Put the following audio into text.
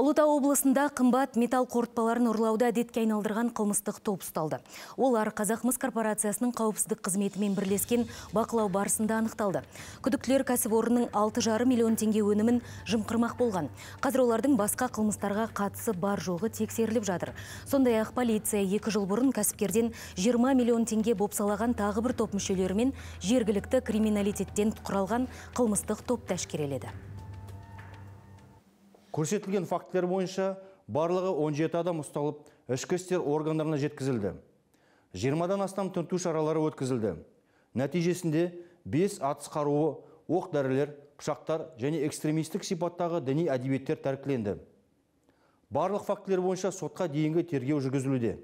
Олыта облысында қымбат металл қортпаларын ұрлауды әдетке айналдырған қылмыстық топ ұсталды. Олар қазақмыс корпорациясының қауіпсіздік қызметімен бірлескен бақылау барысында анықталды. Күдіктілер кәсіпорынның 6,5 миллион теңге өнімін жымқырмақ болған. Қазір олардың басқа қылмыстарға қатысы бар жоғы тексеріліп жатыр. Сондай ақ полиция екі жыл бұрын кәсіпкерден 20 миллион теңге бопсалаған тағы бір топ мүшелерімен жергілікті криминалитеттен құралған қылмыстық топ тәшкереледі көрсетілген фактілер бойынша барлығы 17 адам ұсталып ішкі істер органдарына жеткізілді 20-дан астам тінту шаралары өткізілді нәтижесінде 5 атыс қаруы оқ дәрілер пышақтар және экстремистік сипаттағы діни әдебиеттер тәркіленді барлық фактілер бойынша сотқа дейінгі тергеу жүргізілуде